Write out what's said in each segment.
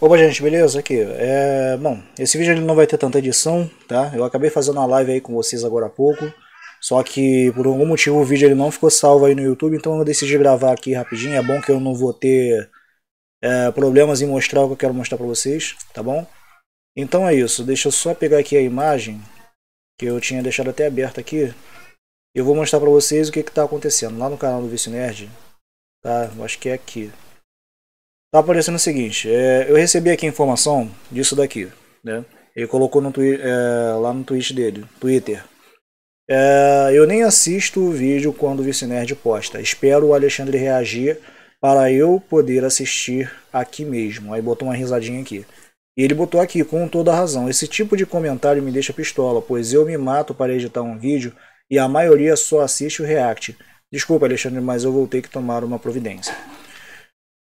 Opa, gente, beleza? Aqui, é... bom, esse vídeo ele não vai ter tanta edição, tá? Eu acabei fazendo uma live aí com vocês agora há pouco, só que por algum motivo o vídeo ele não ficou salvo aí no YouTube, então eu decidi gravar aqui rapidinho, é bom que eu não vou ter é, problemas em mostrar o que eu quero mostrar pra vocês, tá bom? Então é isso, deixa eu só pegar aqui a imagem, que eu tinha deixado até aberta aqui, eu vou mostrar pra vocês o que que tá acontecendo lá no canal do Vice Nerd, tá? Eu acho que é aqui. Tá aparecendo o seguinte, é, eu recebi aqui a informação disso daqui, né? Ele colocou no twi é, lá no tweet dele, Twitter. É, eu nem assisto o vídeo quando o Vicinerd posta. Espero o Alexandre reagir para eu poder assistir aqui mesmo. Aí botou uma risadinha aqui. E ele botou aqui, com toda a razão. Esse tipo de comentário me deixa pistola, pois eu me mato para editar um vídeo e a maioria só assiste o React. Desculpa, Alexandre, mas eu vou ter que tomar uma providência.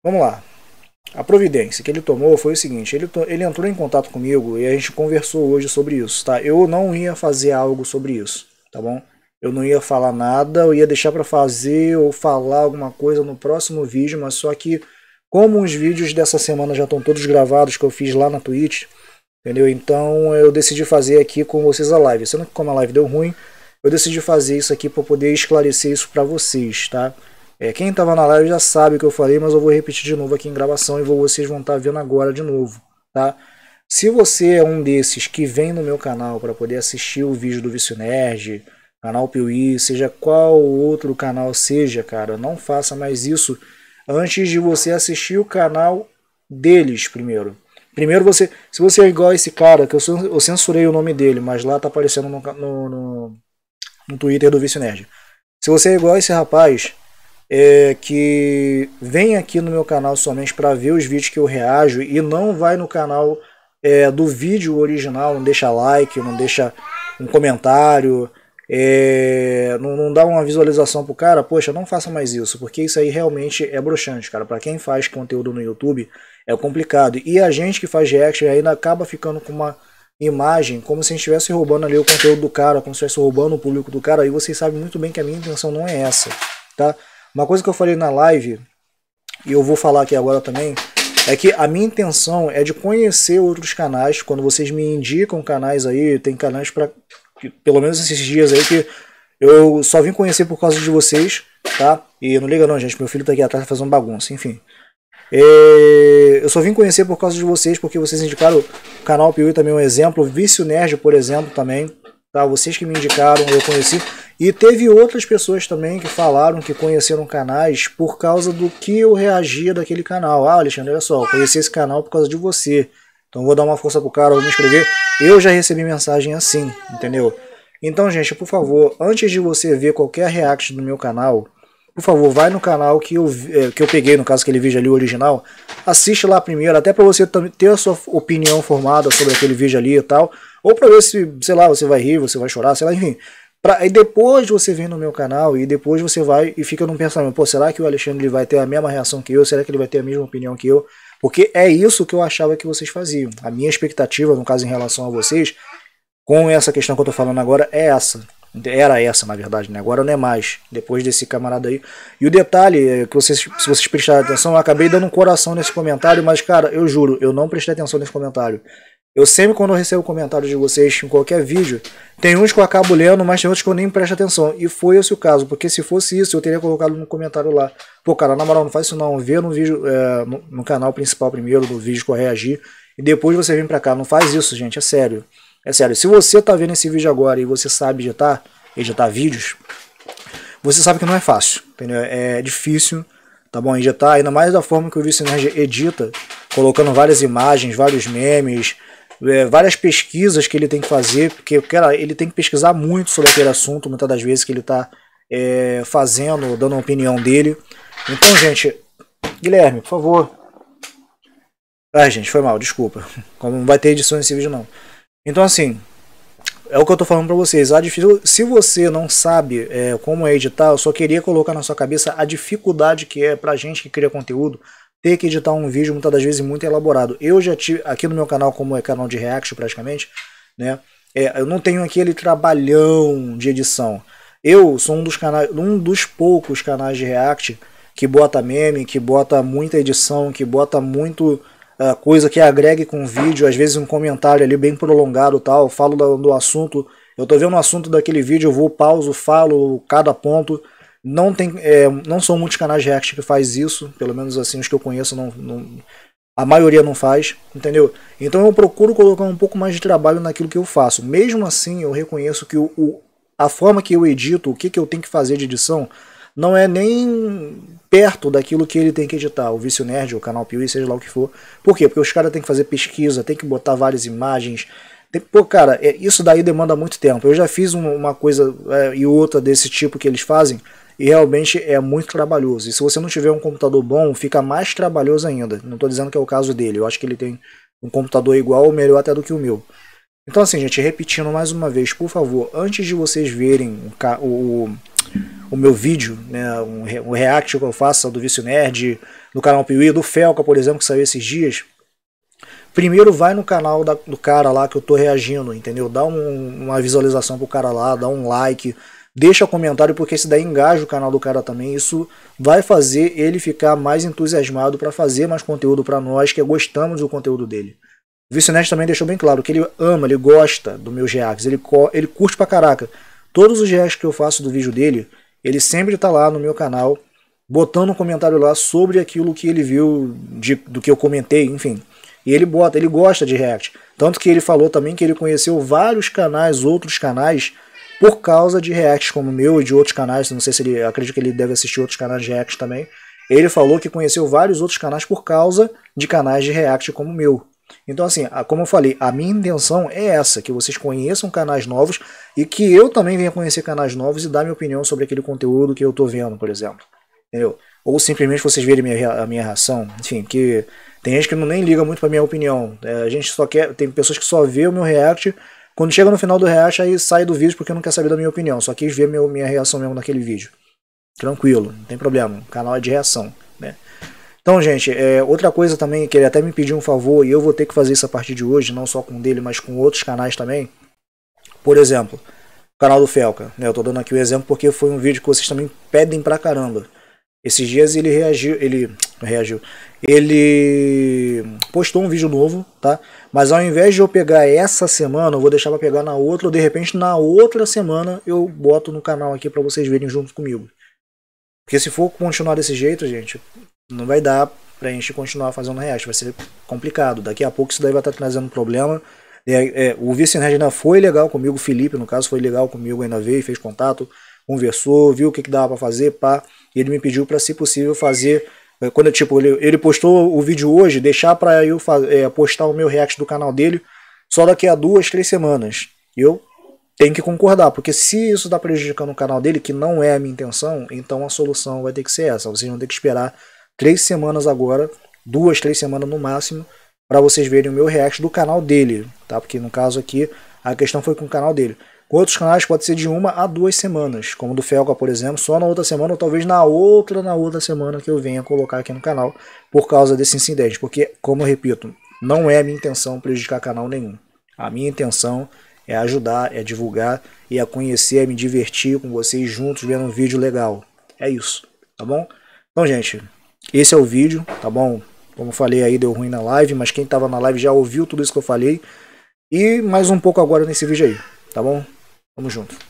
Vamos lá. A providência que ele tomou foi o seguinte: ele, ele entrou em contato comigo e a gente conversou hoje sobre isso, tá? Eu não ia fazer algo sobre isso, tá bom? Eu não ia falar nada, eu ia deixar para fazer ou falar alguma coisa no próximo vídeo, mas só que, como os vídeos dessa semana já estão todos gravados que eu fiz lá na Twitch, entendeu? Então eu decidi fazer aqui com vocês a live. Sendo que, como a live deu ruim, eu decidi fazer isso aqui para poder esclarecer isso para vocês, tá? É, quem estava na live já sabe o que eu falei, mas eu vou repetir de novo aqui em gravação e vocês vão estar tá vendo agora de novo, tá? Se você é um desses que vem no meu canal para poder assistir o vídeo do Vício Nerd, canal Piuí, seja qual outro canal seja, cara, não faça mais isso antes de você assistir o canal deles primeiro. Primeiro você, se você é igual a esse cara, que eu, eu censurei o nome dele, mas lá tá aparecendo no, no, no, no Twitter do Vice Nerd. Se você é igual a esse rapaz, é, que vem aqui no meu canal somente para ver os vídeos que eu reajo e não vai no canal é, do vídeo original, não deixa like, não deixa um comentário, é, não, não, dá uma visualização pro cara, poxa, não faça mais isso, porque isso aí realmente é broxante, cara. Para quem faz conteúdo no YouTube é complicado. E a gente que faz reaction ainda acaba ficando com uma imagem como se a gente estivesse roubando ali o conteúdo do cara, como se estivesse roubando o público do cara, e vocês sabem muito bem que a minha intenção não é essa, tá? Uma coisa que eu falei na live, e eu vou falar aqui agora também, é que a minha intenção é de conhecer outros canais. Quando vocês me indicam canais aí, tem canais para pelo menos esses dias aí que eu só vim conhecer por causa de vocês, tá? E não liga não, gente, meu filho tá aqui atrás fazendo bagunça, enfim. E é, eu só vim conhecer por causa de vocês, porque vocês indicaram o canal Piuí também é um exemplo, Vício Nerd, por exemplo, também, tá? Vocês que me indicaram, eu conheci. E teve outras pessoas também que falaram que conheceram canais por causa do que eu reagia daquele canal. Ah, Alexandre, olha só, eu conheci esse canal por causa de você. Então vou dar uma força pro cara, vou me inscrever. Eu já recebi mensagem assim, entendeu? Então, gente, por favor, antes de você ver qualquer react do meu canal, por favor, vai no canal que eu, eh, que eu peguei, no caso, aquele vídeo ali, o original. Assiste lá primeiro, até para você ter a sua opinião formada sobre aquele vídeo ali e tal. Ou para ver se, sei lá, você vai rir, você vai chorar, sei lá, enfim. Pra, e depois você vem no meu canal e depois você vai e fica num pensamento, pô, será que o Alexandre vai ter a mesma reação que eu? Será que ele vai ter a mesma opinião que eu? Porque é isso que eu achava que vocês faziam. A minha expectativa, no caso, em relação a vocês, com essa questão que eu tô falando agora, é essa. Era essa, na verdade, né? Agora não é mais. Depois desse camarada aí. E o detalhe, é que vocês, se vocês prestarem atenção, eu acabei dando um coração nesse comentário, mas, cara, eu juro, eu não prestei atenção nesse comentário. Eu sempre, quando eu recebo comentários de vocês em qualquer vídeo, tem uns que eu acabo lendo, mas tem outros que eu nem presto atenção. E foi esse o caso, porque se fosse isso, eu teria colocado no comentário lá. Pô, cara, na moral, não faz isso não. Vê no vídeo, é, no, no, canal principal primeiro, do vídeo que eu e depois você vem pra cá. Não faz isso, gente, é sério. É sério. Se você tá vendo esse vídeo agora e você sabe editar, editar vídeos, você sabe que não é fácil, entendeu? É difícil, tá bom? Editar, ainda mais da forma que o Vicente edita, colocando várias imagens, vários memes, é, várias pesquisas que ele tem que fazer, porque cara, ele tem que pesquisar muito sobre aquele assunto, muitas das vezes que ele está é, fazendo, dando a opinião dele. Então, gente, Guilherme, por favor. Ah, gente, foi mal, desculpa. Como não vai ter edição nesse vídeo, não. Então, assim, é o que eu tô falando pra vocês. A difícil, se você não sabe é, como é editar, eu só queria colocar na sua cabeça a dificuldade que é pra gente que cria conteúdo ter que editar um vídeo muitas das vezes muito elaborado. Eu já tive, aqui no meu canal, como é canal de react praticamente, né? É, eu não tenho aquele trabalhão de edição. Eu sou um dos canais, um dos poucos canais de react que bota meme, que bota muita edição, que bota muito uh, coisa que agregue com vídeo, às vezes um comentário ali bem prolongado tal, falo do, do assunto, eu tô vendo o assunto daquele vídeo, eu vou, pauso, falo cada ponto, não tem, é, não são muitos canais React que faz isso, pelo menos assim os que eu conheço não, não, a maioria não faz, entendeu? Então eu procuro colocar um pouco mais de trabalho naquilo que eu faço. Mesmo assim, eu reconheço que o, o a forma que eu edito, o que, que eu tenho que fazer de edição, não é nem perto daquilo que ele tem que editar, o Vício Nerd, o canal Piuí, seja lá o que for. Por quê? Porque os caras têm que fazer pesquisa, tem que botar várias imagens, Pô, cara, é, isso daí demanda muito tempo. Eu já fiz uma coisa é, e outra desse tipo que eles fazem, e realmente é muito trabalhoso. E se você não tiver um computador bom, fica mais trabalhoso ainda. Não estou dizendo que é o caso dele, eu acho que ele tem um computador igual ou melhor até do que o meu. Então assim, gente, repetindo mais uma vez, por favor, antes de vocês verem o, o, o meu vídeo, né, um, um, react que eu faço do Vício Nerd, do canal Piuí, do Felca, por exemplo, que saiu esses dias, primeiro vai no canal da, do cara lá que eu tô reagindo, entendeu? Dá um, uma visualização pro cara lá, dá um like, deixa comentário porque isso daí engaja o canal do cara também. Isso vai fazer ele ficar mais entusiasmado para fazer mais conteúdo para nós que gostamos do conteúdo dele. O Vicinete também deixou bem claro que ele ama, ele gosta do meu reacts, ele, ele curte pra caraca. Todos os reacts que eu faço do vídeo dele, ele sempre tá lá no meu canal, botando um comentário lá sobre aquilo que ele viu, de, do que eu comentei, enfim. E ele bota, ele gosta de react. Tanto que ele falou também que ele conheceu vários canais, outros canais, por causa de reacts como o meu e de outros canais, não sei se ele, acredito que ele deve assistir outros canais de reacts também. Ele falou que conheceu vários outros canais por causa de canais de react como o meu. Então assim, como eu falei, a minha intenção é essa, que vocês conheçam canais novos e que eu também venha conhecer canais novos e dar minha opinião sobre aquele conteúdo que eu estou vendo, por exemplo. Entendeu? Ou simplesmente vocês verem minha, a minha reação, enfim, que tem gente que não nem liga muito pra minha opinião. É, a gente só quer, tem pessoas que só vê o meu react quando chega no final do react, aí sai do vídeo porque não quer saber da minha opinião, só quis ver meu, minha reação mesmo naquele vídeo. Tranquilo, não tem problema, o canal é de reação, né? Então, gente, é, outra coisa também que ele até me pediu um favor, e eu vou ter que fazer isso a partir de hoje, não só com dele, mas com outros canais também. Por exemplo, o canal do Felca, né? Eu tô dando aqui o exemplo porque foi um vídeo que vocês também pedem pra caramba. Esses dias ele reagiu, ele reagiu, ele postou um vídeo novo, tá? Mas ao invés de eu pegar essa semana, eu vou deixar para pegar na outra, ou de repente na outra semana eu boto no canal aqui para vocês verem junto comigo. Porque se for continuar desse jeito, gente, não vai dar pra gente continuar fazendo react, vai ser complicado. Daqui a pouco isso daí vai estar tá trazendo problema. É, é, o vice-nerd ainda foi legal comigo, o Felipe, no caso, foi legal comigo, ainda veio, fez contato, conversou, viu o que, que dava para fazer, pá. E ele me pediu para, se possível, fazer é, quando, tipo, ele, ele postou o vídeo hoje, deixar para eu é, postar o meu react do canal dele só daqui a duas, três semanas. Eu tenho que concordar, porque se isso está prejudicando o canal dele, que não é a minha intenção, então a solução vai ter que ser essa. Vocês vão ter que esperar três semanas agora, duas, três semanas no máximo, para vocês verem o meu react do canal dele, tá? Porque no caso aqui a questão foi com o canal dele. Com outros canais pode ser de uma a duas semanas, como do Felca, por exemplo, só na outra semana, ou talvez na outra, na outra semana que eu venha colocar aqui no canal, por causa desse incidente. Porque, como eu repito, não é a minha intenção prejudicar canal nenhum. A minha intenção é ajudar, é divulgar e é conhecer, é me divertir com vocês juntos vendo um vídeo legal. É isso, tá bom? Então, gente, esse é o vídeo, tá bom? Como falei aí, deu ruim na live, mas quem estava na live já ouviu tudo isso que eu falei. E mais um pouco agora nesse vídeo aí, tá bom? Tamo junto.